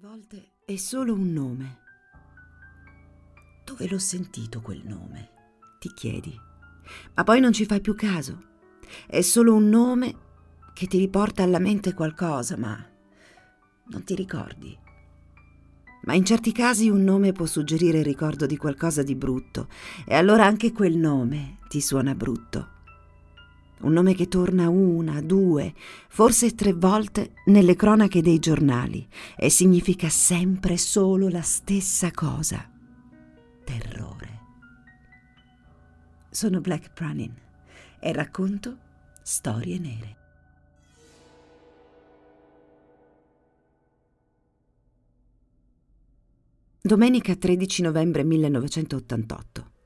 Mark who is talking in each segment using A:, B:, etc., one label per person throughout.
A: volte è solo un nome. Dove l'ho sentito quel nome? Ti chiedi. Ma poi non ci fai più caso. È solo un nome che ti riporta alla mente qualcosa, ma non ti ricordi. Ma in certi casi un nome può suggerire il ricordo di qualcosa di brutto e allora anche quel nome ti suona brutto un nome che torna una, due, forse tre volte nelle cronache dei giornali e significa sempre solo la stessa cosa. Terrore. Sono Black Pranin e racconto storie nere. Domenica 13 novembre 1988.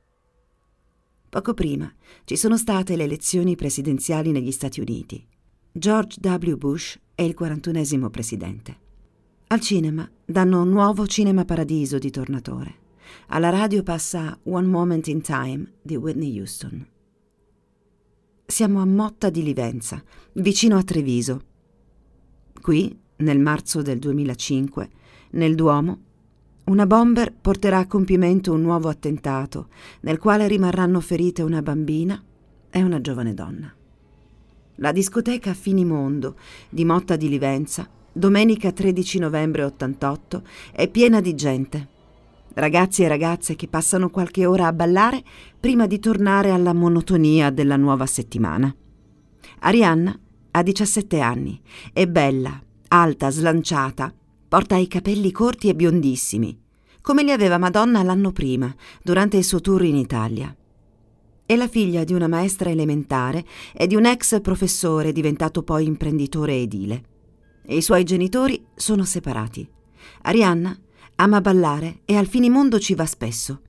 A: Poco prima ci sono state le elezioni presidenziali negli Stati Uniti. George W. Bush è il 41 presidente. Al cinema danno un nuovo Cinema Paradiso di Tornatore. Alla radio passa One Moment in Time di Whitney Houston. Siamo a Motta di Livenza, vicino a Treviso. Qui, nel marzo del 2005, nel Duomo una bomber porterà a compimento un nuovo attentato, nel quale rimarranno ferite una bambina e una giovane donna. La discoteca Finimondo di Motta di Livenza, domenica 13 novembre 88, è piena di gente. Ragazzi e ragazze che passano qualche ora a ballare prima di tornare alla monotonia della nuova settimana. Arianna ha 17 anni, è bella, alta, slanciata, Porta i capelli corti e biondissimi, come li aveva Madonna l'anno prima, durante il suo tour in Italia. È la figlia di una maestra elementare e di un ex professore diventato poi imprenditore edile. I suoi genitori sono separati. Arianna ama ballare e al finimondo ci va spesso.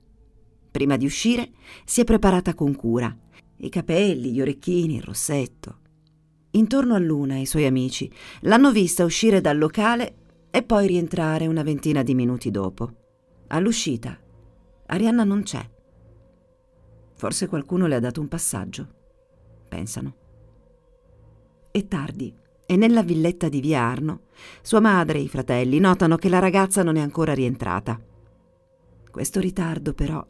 A: Prima di uscire si è preparata con cura. I capelli, gli orecchini, il rossetto. Intorno a luna i suoi amici l'hanno vista uscire dal locale e poi rientrare una ventina di minuti dopo. All'uscita, Arianna non c'è. Forse qualcuno le ha dato un passaggio, pensano. È tardi e nella villetta di via Arno sua madre e i fratelli notano che la ragazza non è ancora rientrata. Questo ritardo però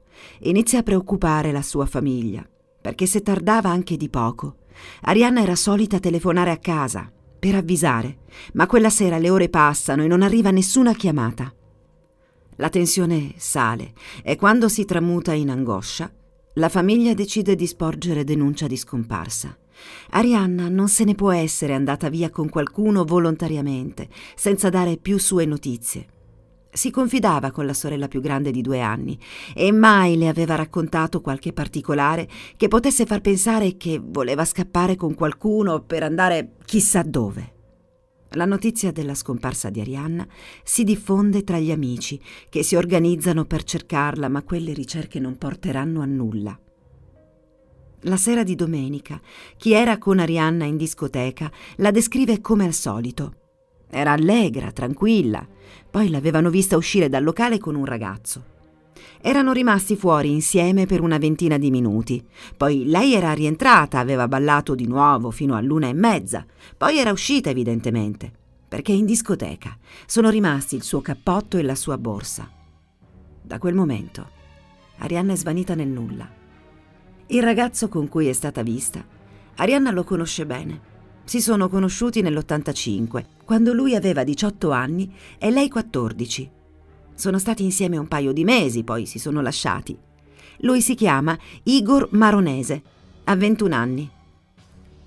A: inizia a preoccupare la sua famiglia, perché se tardava anche di poco, Arianna era solita telefonare a casa per avvisare, ma quella sera le ore passano e non arriva nessuna chiamata. La tensione sale e quando si tramuta in angoscia, la famiglia decide di sporgere denuncia di scomparsa. Arianna non se ne può essere andata via con qualcuno volontariamente, senza dare più sue notizie. Si confidava con la sorella più grande di due anni e mai le aveva raccontato qualche particolare che potesse far pensare che voleva scappare con qualcuno per andare chissà dove. La notizia della scomparsa di Arianna si diffonde tra gli amici che si organizzano per cercarla, ma quelle ricerche non porteranno a nulla. La sera di domenica, chi era con Arianna in discoteca la descrive come al solito era allegra, tranquilla. Poi l'avevano vista uscire dal locale con un ragazzo. Erano rimasti fuori insieme per una ventina di minuti. Poi lei era rientrata, aveva ballato di nuovo fino all'una e mezza. Poi era uscita, evidentemente, perché in discoteca sono rimasti il suo cappotto e la sua borsa. Da quel momento, Arianna è svanita nel nulla. Il ragazzo con cui è stata vista, Arianna lo conosce bene. Si sono conosciuti nell'85 quando lui aveva 18 anni e lei 14. Sono stati insieme un paio di mesi, poi si sono lasciati. Lui si chiama Igor Maronese, ha 21 anni.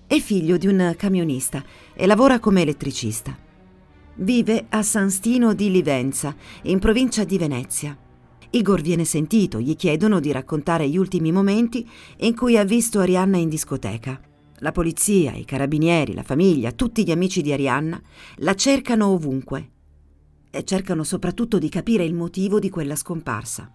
A: È figlio di un camionista e lavora come elettricista. Vive a San Stino di Livenza, in provincia di Venezia. Igor viene sentito, gli chiedono di raccontare gli ultimi momenti in cui ha visto Arianna in discoteca. La polizia, i carabinieri, la famiglia, tutti gli amici di Arianna la cercano ovunque e cercano soprattutto di capire il motivo di quella scomparsa.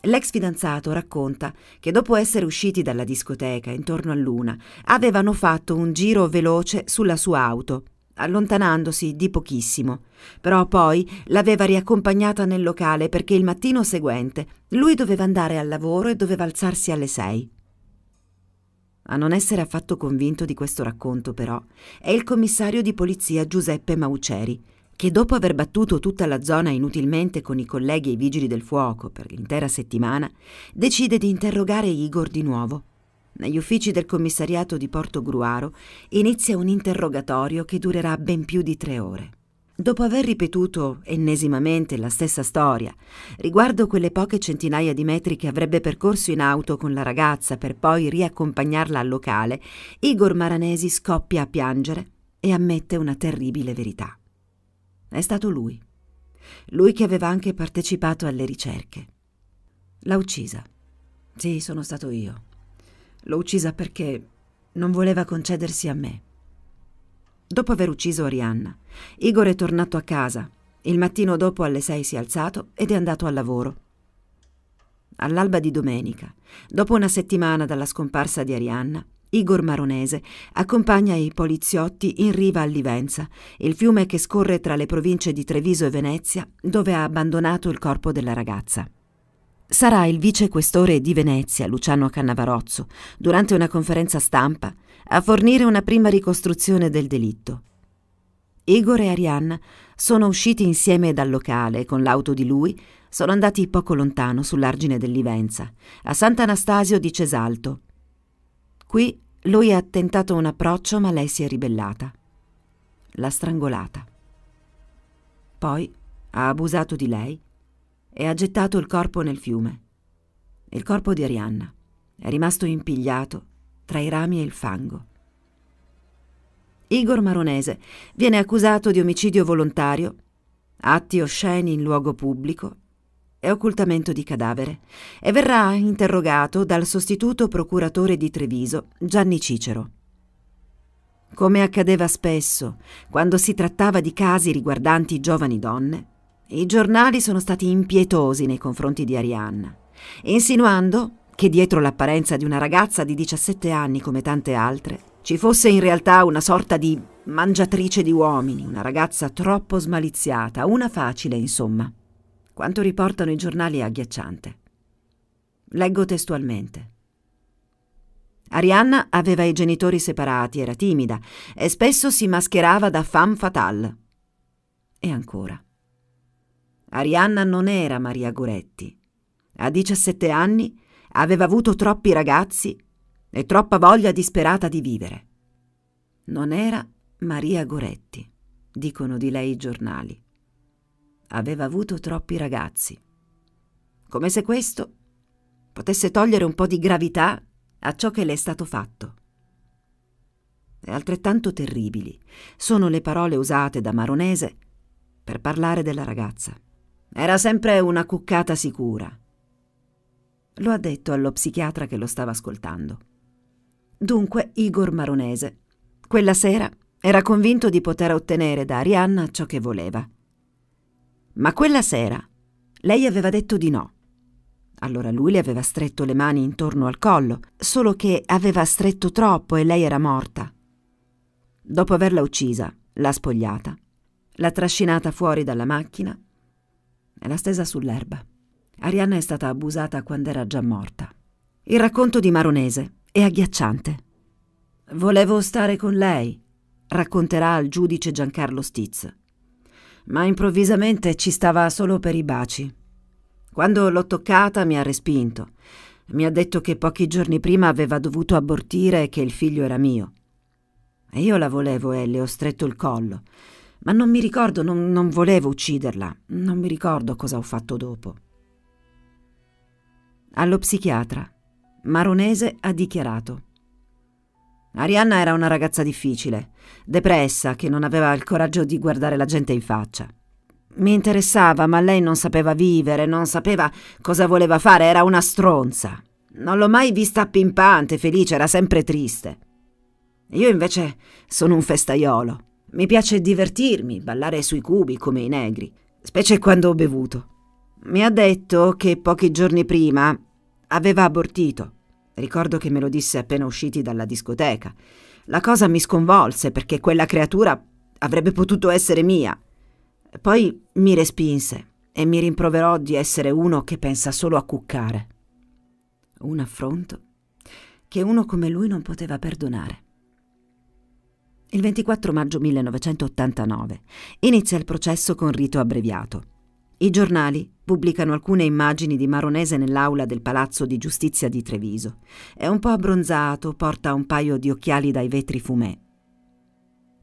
A: L'ex fidanzato racconta che dopo essere usciti dalla discoteca intorno a luna avevano fatto un giro veloce sulla sua auto, allontanandosi di pochissimo, però poi l'aveva riaccompagnata nel locale perché il mattino seguente lui doveva andare al lavoro e doveva alzarsi alle sei. A non essere affatto convinto di questo racconto, però, è il commissario di polizia Giuseppe Mauceri, che dopo aver battuto tutta la zona inutilmente con i colleghi e i vigili del fuoco per l'intera settimana, decide di interrogare Igor di nuovo. Negli uffici del commissariato di Porto Gruaro inizia un interrogatorio che durerà ben più di tre ore. Dopo aver ripetuto ennesimamente la stessa storia, riguardo quelle poche centinaia di metri che avrebbe percorso in auto con la ragazza per poi riaccompagnarla al locale, Igor Maranesi scoppia a piangere e ammette una terribile verità. È stato lui, lui che aveva anche partecipato alle ricerche. L'ha uccisa. Sì, sono stato io. L'ho uccisa perché non voleva concedersi a me. Dopo aver ucciso Arianna, Igor è tornato a casa. Il mattino dopo alle sei si è alzato ed è andato al lavoro. All'alba di domenica, dopo una settimana dalla scomparsa di Arianna, Igor Maronese accompagna i poliziotti in riva al Livenza, il fiume che scorre tra le province di Treviso e Venezia, dove ha abbandonato il corpo della ragazza sarà il vicequestore di Venezia, Luciano Cannavarozzo, durante una conferenza stampa, a fornire una prima ricostruzione del delitto. Igor e Arianna sono usciti insieme dal locale e con l'auto di lui sono andati poco lontano sull'argine dell'Ivenza, a Sant'Anastasio di Cesalto. Qui lui ha tentato un approccio ma lei si è ribellata. L'ha strangolata. Poi ha abusato di lei e ha gettato il corpo nel fiume. Il corpo di Arianna è rimasto impigliato tra i rami e il fango. Igor Maronese viene accusato di omicidio volontario, atti osceni in luogo pubblico e occultamento di cadavere e verrà interrogato dal sostituto procuratore di Treviso, Gianni Cicero. Come accadeva spesso quando si trattava di casi riguardanti giovani donne, i giornali sono stati impietosi nei confronti di Arianna, insinuando che dietro l'apparenza di una ragazza di 17 anni come tante altre, ci fosse in realtà una sorta di mangiatrice di uomini, una ragazza troppo smaliziata, una facile, insomma. Quanto riportano i giornali è agghiacciante. Leggo testualmente. Arianna aveva i genitori separati, era timida e spesso si mascherava da femme fatale. E ancora. Arianna non era Maria Goretti. A 17 anni aveva avuto troppi ragazzi e troppa voglia disperata di vivere. Non era Maria Goretti, dicono di lei i giornali. Aveva avuto troppi ragazzi. Come se questo potesse togliere un po' di gravità a ciò che le è stato fatto. E altrettanto terribili sono le parole usate da Maronese per parlare della ragazza. Era sempre una cuccata sicura. Lo ha detto allo psichiatra che lo stava ascoltando. Dunque, Igor Maronese, quella sera era convinto di poter ottenere da Arianna ciò che voleva. Ma quella sera lei aveva detto di no. Allora lui le aveva stretto le mani intorno al collo, solo che aveva stretto troppo e lei era morta. Dopo averla uccisa, l'ha spogliata, l'ha trascinata fuori dalla macchina la stesa sull'erba. Arianna è stata abusata quando era già morta. Il racconto di Maronese è agghiacciante. Volevo stare con lei, racconterà al giudice Giancarlo Stiz. Ma improvvisamente ci stava solo per i baci. Quando l'ho toccata mi ha respinto. Mi ha detto che pochi giorni prima aveva dovuto abortire e che il figlio era mio. E io la volevo e le ho stretto il collo ma non mi ricordo, non, non volevo ucciderla, non mi ricordo cosa ho fatto dopo. Allo psichiatra, Maronese ha dichiarato. Arianna era una ragazza difficile, depressa, che non aveva il coraggio di guardare la gente in faccia. Mi interessava, ma lei non sapeva vivere, non sapeva cosa voleva fare, era una stronza. Non l'ho mai vista pimpante, felice, era sempre triste. Io invece sono un festaiolo. Mi piace divertirmi, ballare sui cubi come i negri, specie quando ho bevuto. Mi ha detto che pochi giorni prima aveva abortito. Ricordo che me lo disse appena usciti dalla discoteca. La cosa mi sconvolse perché quella creatura avrebbe potuto essere mia. Poi mi respinse e mi rimproverò di essere uno che pensa solo a cuccare. Un affronto che uno come lui non poteva perdonare. Il 24 maggio 1989 inizia il processo con rito abbreviato. I giornali pubblicano alcune immagini di Maronese nell'aula del Palazzo di Giustizia di Treviso. È un po' abbronzato, porta un paio di occhiali dai vetri fumè.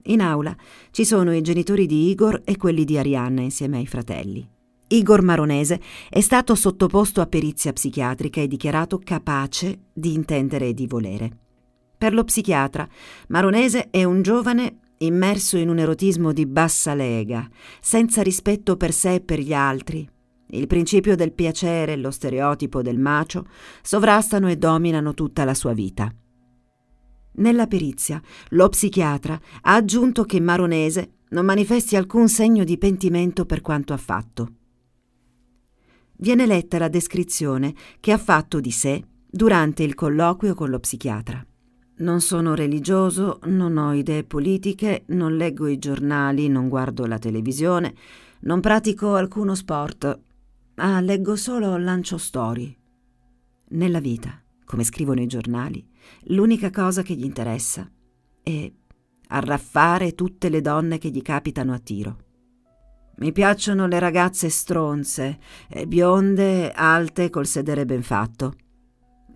A: In aula ci sono i genitori di Igor e quelli di Arianna insieme ai fratelli. Igor Maronese è stato sottoposto a perizia psichiatrica e dichiarato capace di intendere e di volere. Per lo psichiatra, Maronese è un giovane immerso in un erotismo di bassa lega, senza rispetto per sé e per gli altri. Il principio del piacere e lo stereotipo del macio sovrastano e dominano tutta la sua vita. Nella perizia, lo psichiatra ha aggiunto che Maronese non manifesti alcun segno di pentimento per quanto ha fatto. Viene letta la descrizione che ha fatto di sé durante il colloquio con lo psichiatra. Non sono religioso, non ho idee politiche, non leggo i giornali, non guardo la televisione, non pratico alcuno sport. Ah, leggo solo lancio storie. Nella vita, come scrivono i giornali, l'unica cosa che gli interessa è arraffare tutte le donne che gli capitano a tiro. Mi piacciono le ragazze stronze, eh, bionde, alte, col sedere ben fatto.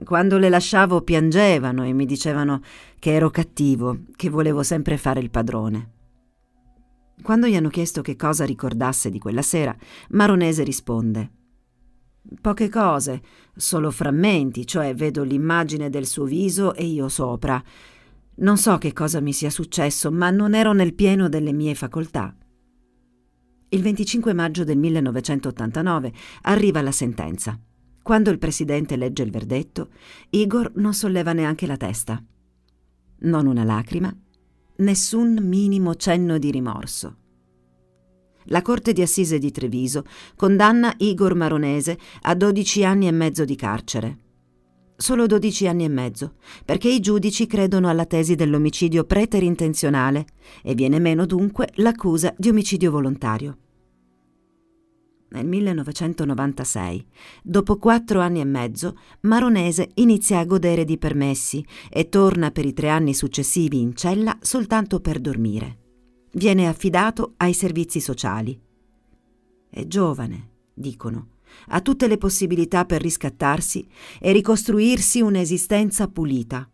A: Quando le lasciavo piangevano e mi dicevano che ero cattivo, che volevo sempre fare il padrone. Quando gli hanno chiesto che cosa ricordasse di quella sera, Maronese risponde Poche cose, solo frammenti, cioè vedo l'immagine del suo viso e io sopra. Non so che cosa mi sia successo, ma non ero nel pieno delle mie facoltà. Il 25 maggio del 1989 arriva la sentenza. Quando il presidente legge il verdetto, Igor non solleva neanche la testa. Non una lacrima, nessun minimo cenno di rimorso. La Corte di Assise di Treviso condanna Igor Maronese a 12 anni e mezzo di carcere. Solo 12 anni e mezzo, perché i giudici credono alla tesi dell'omicidio preterintenzionale e viene meno dunque l'accusa di omicidio volontario. Nel 1996, dopo quattro anni e mezzo, Maronese inizia a godere di permessi e torna per i tre anni successivi in cella soltanto per dormire. Viene affidato ai servizi sociali. È giovane, dicono, ha tutte le possibilità per riscattarsi e ricostruirsi un'esistenza pulita.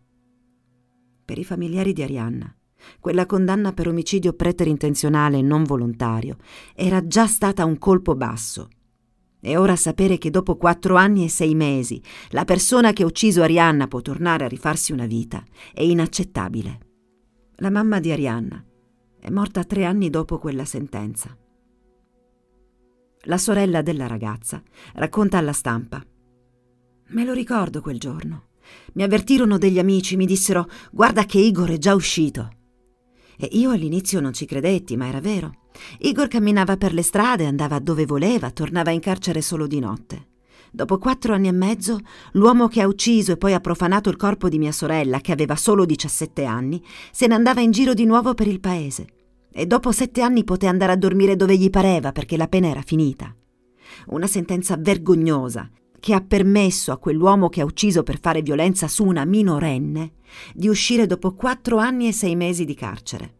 A: Per i familiari di Arianna, quella condanna per omicidio preterintenzionale e non volontario era già stata un colpo basso. E ora sapere che dopo quattro anni e sei mesi la persona che ha ucciso Arianna può tornare a rifarsi una vita è inaccettabile. La mamma di Arianna è morta tre anni dopo quella sentenza. La sorella della ragazza racconta alla stampa. Me lo ricordo quel giorno. Mi avvertirono degli amici, mi dissero guarda che Igor è già uscito. E io all'inizio non ci credetti, ma era vero. Igor camminava per le strade, andava dove voleva, tornava in carcere solo di notte. Dopo quattro anni e mezzo, l'uomo che ha ucciso e poi ha profanato il corpo di mia sorella, che aveva solo 17 anni, se ne andava in giro di nuovo per il paese. E dopo sette anni poté andare a dormire dove gli pareva perché la pena era finita. Una sentenza vergognosa, che ha permesso a quell'uomo che ha ucciso per fare violenza su una minorenne di uscire dopo quattro anni e sei mesi di carcere.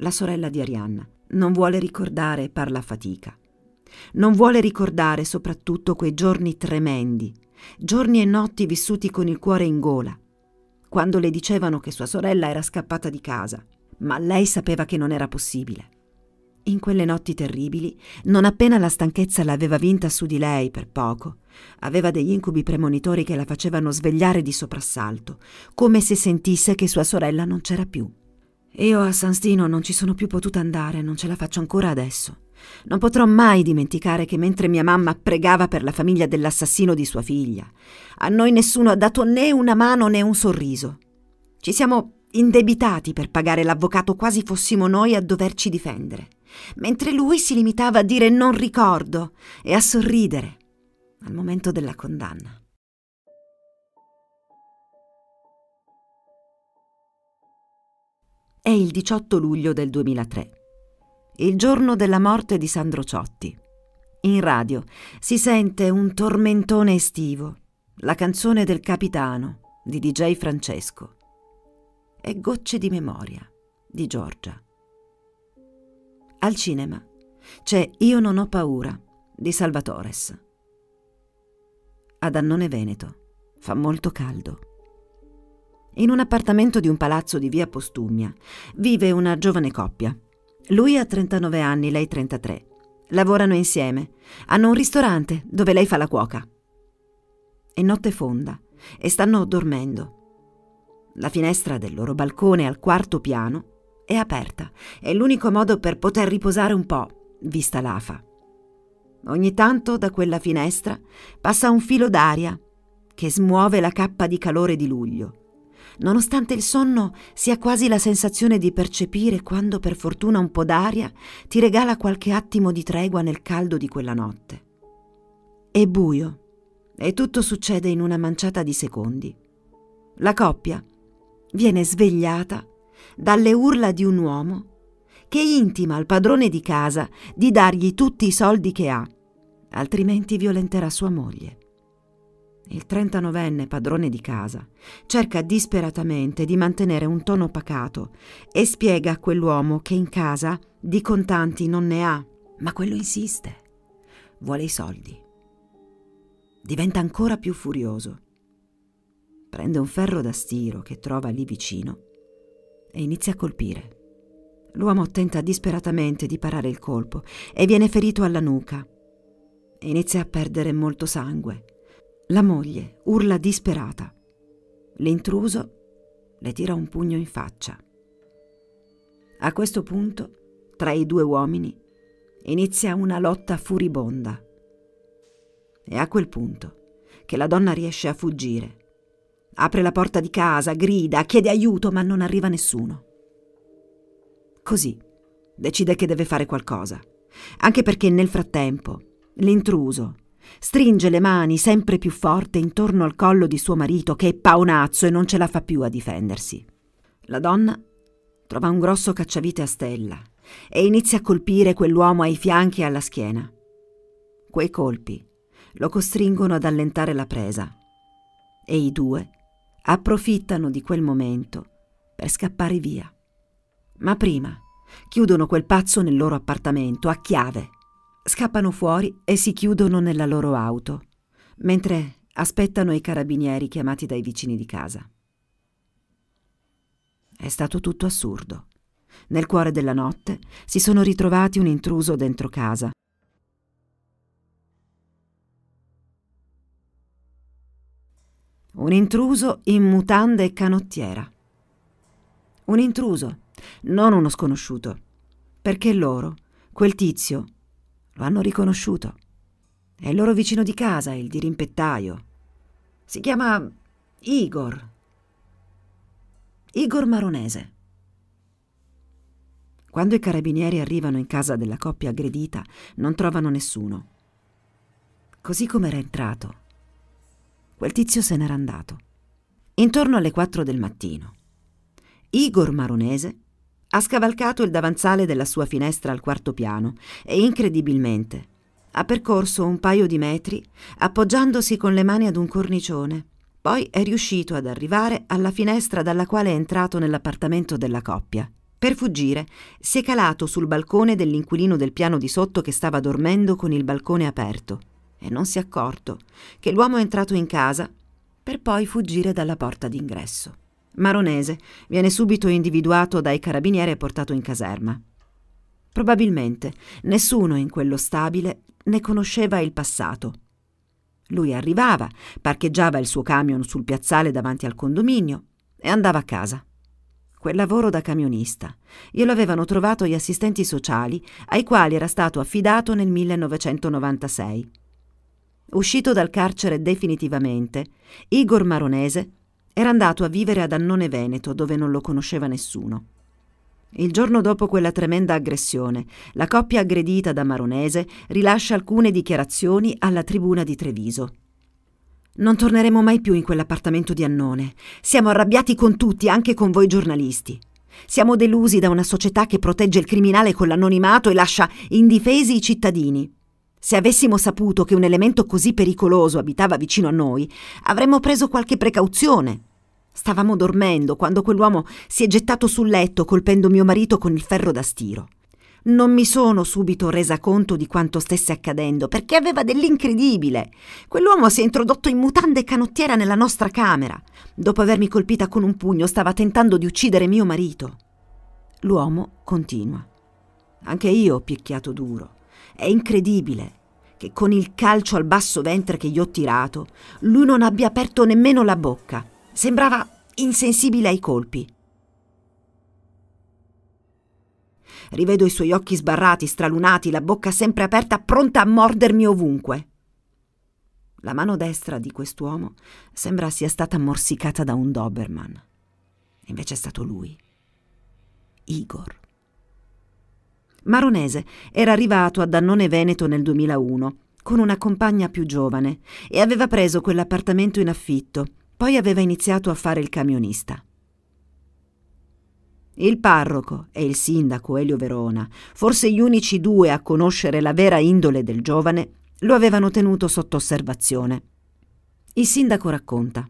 A: La sorella di Arianna non vuole ricordare e parla a fatica. Non vuole ricordare soprattutto quei giorni tremendi, giorni e notti vissuti con il cuore in gola, quando le dicevano che sua sorella era scappata di casa, ma lei sapeva che non era possibile. In quelle notti terribili, non appena la stanchezza l'aveva vinta su di lei per poco, aveva degli incubi premonitori che la facevano svegliare di soprassalto, come se sentisse che sua sorella non c'era più. Io a San Stino non ci sono più potuta andare, non ce la faccio ancora adesso. Non potrò mai dimenticare che mentre mia mamma pregava per la famiglia dell'assassino di sua figlia, a noi nessuno ha dato né una mano né un sorriso. Ci siamo indebitati per pagare l'avvocato quasi fossimo noi a doverci difendere mentre lui si limitava a dire non ricordo e a sorridere al momento della condanna. È il 18 luglio del 2003, il giorno della morte di Sandro Ciotti. In radio si sente un tormentone estivo, la canzone del capitano di DJ Francesco e Gocce di memoria di Giorgia. Al cinema c'è Io non ho paura di Salvatores. Ad Annone Veneto fa molto caldo. In un appartamento di un palazzo di via Postumia vive una giovane coppia. Lui ha 39 anni, lei 33. Lavorano insieme. Hanno un ristorante dove lei fa la cuoca. È notte fonda e stanno dormendo. La finestra del loro balcone al quarto piano è aperta, è l'unico modo per poter riposare un po', vista l'afa. Ogni tanto da quella finestra passa un filo d'aria che smuove la cappa di calore di luglio. Nonostante il sonno si ha quasi la sensazione di percepire quando per fortuna un po' d'aria ti regala qualche attimo di tregua nel caldo di quella notte. È buio e tutto succede in una manciata di secondi. La coppia viene svegliata dalle urla di un uomo che intima al padrone di casa di dargli tutti i soldi che ha, altrimenti violenterà sua moglie. Il 39enne padrone di casa cerca disperatamente di mantenere un tono pacato e spiega a quell'uomo che in casa di contanti non ne ha, ma quello insiste. Vuole i soldi. Diventa ancora più furioso. Prende un ferro da stiro che trova lì vicino e inizia a colpire. L'uomo tenta disperatamente di parare il colpo e viene ferito alla nuca. Inizia a perdere molto sangue. La moglie urla disperata. L'intruso le tira un pugno in faccia. A questo punto, tra i due uomini, inizia una lotta furibonda. È a quel punto che la donna riesce a fuggire Apre la porta di casa, grida, chiede aiuto, ma non arriva nessuno. Così decide che deve fare qualcosa, anche perché nel frattempo l'intruso stringe le mani sempre più forte intorno al collo di suo marito che è paonazzo e non ce la fa più a difendersi. La donna trova un grosso cacciavite a stella e inizia a colpire quell'uomo ai fianchi e alla schiena. Quei colpi lo costringono ad allentare la presa e i due approfittano di quel momento per scappare via. Ma prima chiudono quel pazzo nel loro appartamento a chiave, scappano fuori e si chiudono nella loro auto, mentre aspettano i carabinieri chiamati dai vicini di casa. È stato tutto assurdo. Nel cuore della notte si sono ritrovati un intruso dentro casa Un intruso in mutanda e canottiera. Un intruso, non uno sconosciuto, perché loro, quel tizio, lo hanno riconosciuto. È il loro vicino di casa, il dirimpettaio. Si chiama Igor. Igor Maronese. Quando i carabinieri arrivano in casa della coppia aggredita, non trovano nessuno. Così come era entrato, Quel tizio se n'era andato. Intorno alle 4 del mattino. Igor Maronese ha scavalcato il davanzale della sua finestra al quarto piano e incredibilmente ha percorso un paio di metri appoggiandosi con le mani ad un cornicione. Poi è riuscito ad arrivare alla finestra dalla quale è entrato nell'appartamento della coppia. Per fuggire, si è calato sul balcone dell'inquilino del piano di sotto che stava dormendo con il balcone aperto e non si è accorto che l'uomo è entrato in casa per poi fuggire dalla porta d'ingresso. Maronese viene subito individuato dai carabinieri e portato in caserma. Probabilmente nessuno in quello stabile ne conosceva il passato. Lui arrivava, parcheggiava il suo camion sul piazzale davanti al condominio e andava a casa. Quel lavoro da camionista glielo avevano trovato gli assistenti sociali ai quali era stato affidato nel 1996 Uscito dal carcere definitivamente, Igor Maronese era andato a vivere ad Annone Veneto, dove non lo conosceva nessuno. Il giorno dopo quella tremenda aggressione, la coppia aggredita da Maronese rilascia alcune dichiarazioni alla tribuna di Treviso. Non torneremo mai più in quell'appartamento di Annone. Siamo arrabbiati con tutti, anche con voi giornalisti. Siamo delusi da una società che protegge il criminale con l'anonimato e lascia indifesi i cittadini. Se avessimo saputo che un elemento così pericoloso abitava vicino a noi, avremmo preso qualche precauzione. Stavamo dormendo quando quell'uomo si è gettato sul letto colpendo mio marito con il ferro da stiro. Non mi sono subito resa conto di quanto stesse accadendo, perché aveva dell'incredibile. Quell'uomo si è introdotto in mutande canottiera nella nostra camera. Dopo avermi colpita con un pugno, stava tentando di uccidere mio marito. L'uomo continua. Anche io ho picchiato duro. È incredibile che con il calcio al basso ventre che gli ho tirato, lui non abbia aperto nemmeno la bocca. Sembrava insensibile ai colpi. Rivedo i suoi occhi sbarrati, stralunati, la bocca sempre aperta, pronta a mordermi ovunque. La mano destra di quest'uomo sembra sia stata morsicata da un Doberman. Invece è stato lui, Igor. Maronese era arrivato a Dannone Veneto nel 2001 con una compagna più giovane e aveva preso quell'appartamento in affitto, poi aveva iniziato a fare il camionista. Il parroco e il sindaco Elio Verona, forse gli unici due a conoscere la vera indole del giovane, lo avevano tenuto sotto osservazione. Il sindaco racconta.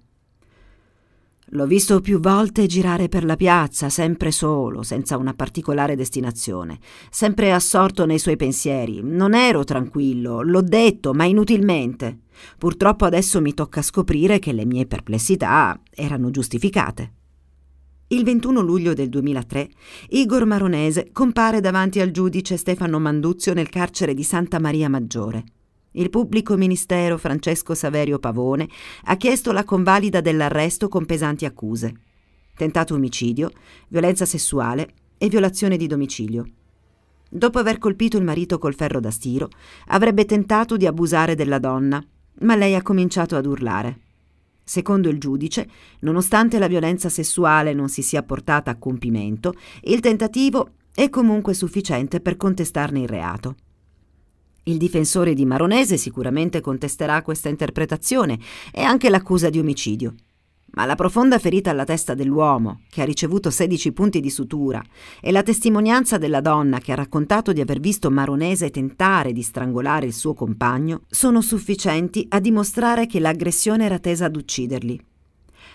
A: L'ho visto più volte girare per la piazza, sempre solo, senza una particolare destinazione, sempre assorto nei suoi pensieri. Non ero tranquillo, l'ho detto, ma inutilmente. Purtroppo adesso mi tocca scoprire che le mie perplessità erano giustificate. Il 21 luglio del 2003 Igor Maronese compare davanti al giudice Stefano Manduzio nel carcere di Santa Maria Maggiore il pubblico ministero Francesco Saverio Pavone ha chiesto la convalida dell'arresto con pesanti accuse. Tentato omicidio, violenza sessuale e violazione di domicilio. Dopo aver colpito il marito col ferro da stiro, avrebbe tentato di abusare della donna, ma lei ha cominciato ad urlare. Secondo il giudice, nonostante la violenza sessuale non si sia portata a compimento, il tentativo è comunque sufficiente per contestarne il reato. Il difensore di Maronese sicuramente contesterà questa interpretazione e anche l'accusa di omicidio. Ma la profonda ferita alla testa dell'uomo, che ha ricevuto 16 punti di sutura, e la testimonianza della donna che ha raccontato di aver visto Maronese tentare di strangolare il suo compagno, sono sufficienti a dimostrare che l'aggressione era tesa ad ucciderli.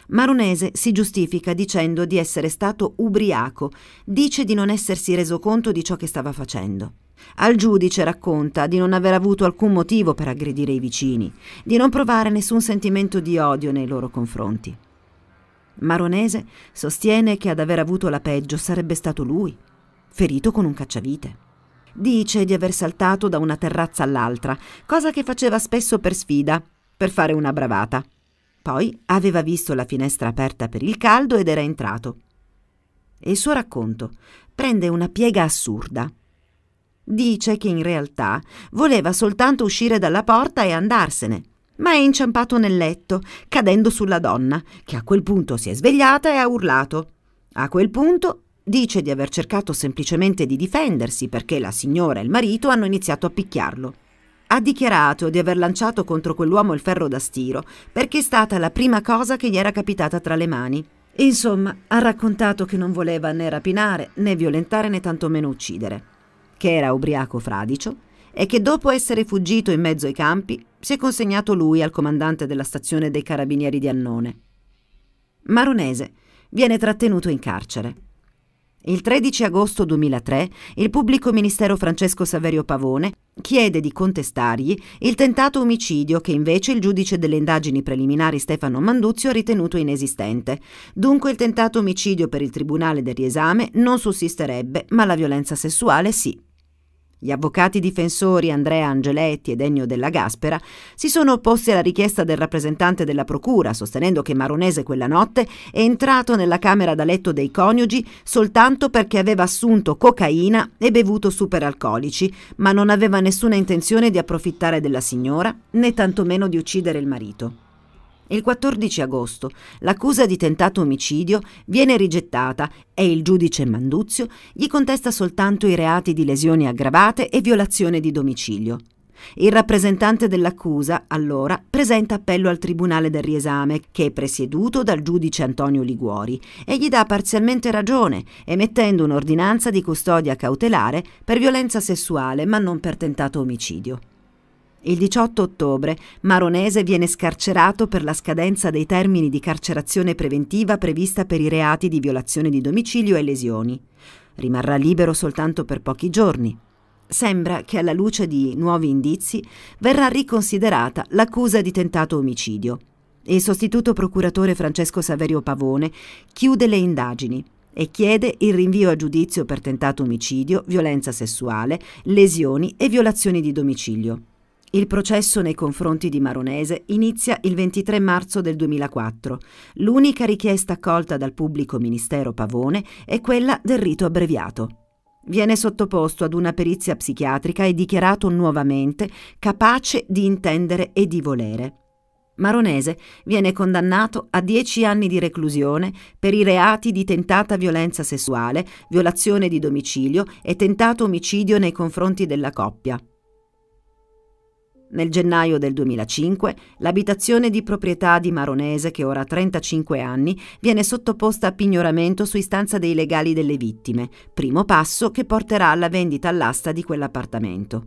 A: Maronese si giustifica dicendo di essere stato ubriaco, dice di non essersi reso conto di ciò che stava facendo. Al giudice racconta di non aver avuto alcun motivo per aggredire i vicini, di non provare nessun sentimento di odio nei loro confronti. Maronese sostiene che ad aver avuto la peggio sarebbe stato lui, ferito con un cacciavite. Dice di aver saltato da una terrazza all'altra, cosa che faceva spesso per sfida, per fare una bravata. Poi aveva visto la finestra aperta per il caldo ed era entrato. E il suo racconto prende una piega assurda. Dice che in realtà voleva soltanto uscire dalla porta e andarsene, ma è inciampato nel letto, cadendo sulla donna, che a quel punto si è svegliata e ha urlato. A quel punto dice di aver cercato semplicemente di difendersi perché la signora e il marito hanno iniziato a picchiarlo. Ha dichiarato di aver lanciato contro quell'uomo il ferro da stiro perché è stata la prima cosa che gli era capitata tra le mani. Insomma, ha raccontato che non voleva né rapinare, né violentare, né tantomeno uccidere che era ubriaco fradicio, e che dopo essere fuggito in mezzo ai campi si è consegnato lui al comandante della stazione dei carabinieri di Annone. Maronese viene trattenuto in carcere. Il 13 agosto 2003 il pubblico ministero Francesco Saverio Pavone chiede di contestargli il tentato omicidio che invece il giudice delle indagini preliminari Stefano Manduzio ha ritenuto inesistente. Dunque il tentato omicidio per il Tribunale del riesame non sussisterebbe, ma la violenza sessuale sì. Gli avvocati difensori Andrea Angeletti ed Ennio della Gaspera si sono opposti alla richiesta del rappresentante della Procura, sostenendo che Maronese quella notte è entrato nella camera da letto dei coniugi soltanto perché aveva assunto cocaina e bevuto superalcolici, ma non aveva nessuna intenzione di approfittare della signora né tantomeno di uccidere il marito. Il 14 agosto l'accusa di tentato omicidio viene rigettata e il giudice Manduzio gli contesta soltanto i reati di lesioni aggravate e violazione di domicilio. Il rappresentante dell'accusa, allora, presenta appello al Tribunale del riesame, che è presieduto dal giudice Antonio Liguori, e gli dà parzialmente ragione, emettendo un'ordinanza di custodia cautelare per violenza sessuale ma non per tentato omicidio. Il 18 ottobre Maronese viene scarcerato per la scadenza dei termini di carcerazione preventiva prevista per i reati di violazione di domicilio e lesioni. Rimarrà libero soltanto per pochi giorni. Sembra che alla luce di nuovi indizi verrà riconsiderata l'accusa di tentato omicidio. Il sostituto procuratore Francesco Saverio Pavone chiude le indagini e chiede il rinvio a giudizio per tentato omicidio, violenza sessuale, lesioni e violazioni di domicilio. Il processo nei confronti di Maronese inizia il 23 marzo del 2004. L'unica richiesta accolta dal pubblico ministero Pavone è quella del rito abbreviato. Viene sottoposto ad una perizia psichiatrica e dichiarato nuovamente capace di intendere e di volere. Maronese viene condannato a 10 anni di reclusione per i reati di tentata violenza sessuale, violazione di domicilio e tentato omicidio nei confronti della coppia, nel gennaio del 2005, l'abitazione di proprietà di Maronese, che ora ha 35 anni, viene sottoposta a pignoramento su istanza dei legali delle vittime, primo passo che porterà alla vendita all'asta di quell'appartamento.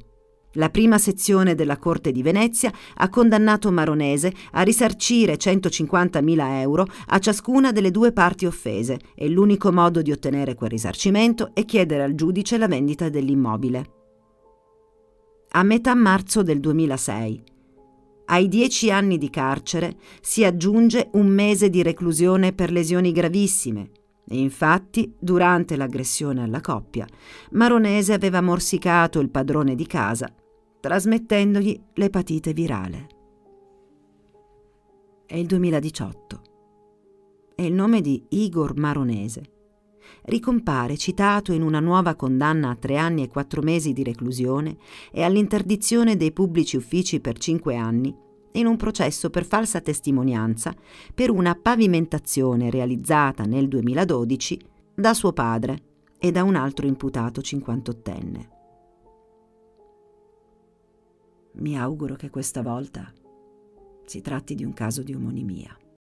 A: La prima sezione della Corte di Venezia ha condannato Maronese a risarcire 150.000 euro a ciascuna delle due parti offese e l'unico modo di ottenere quel risarcimento è chiedere al giudice la vendita dell'immobile a metà marzo del 2006. Ai dieci anni di carcere si aggiunge un mese di reclusione per lesioni gravissime. E infatti, durante l'aggressione alla coppia, Maronese aveva morsicato il padrone di casa, trasmettendogli l'epatite virale. È il 2018 e il nome di Igor Maronese ricompare citato in una nuova condanna a tre anni e quattro mesi di reclusione e all'interdizione dei pubblici uffici per cinque anni in un processo per falsa testimonianza per una pavimentazione realizzata nel 2012 da suo padre e da un altro imputato 58enne. Mi auguro che questa volta si tratti di un caso di omonimia.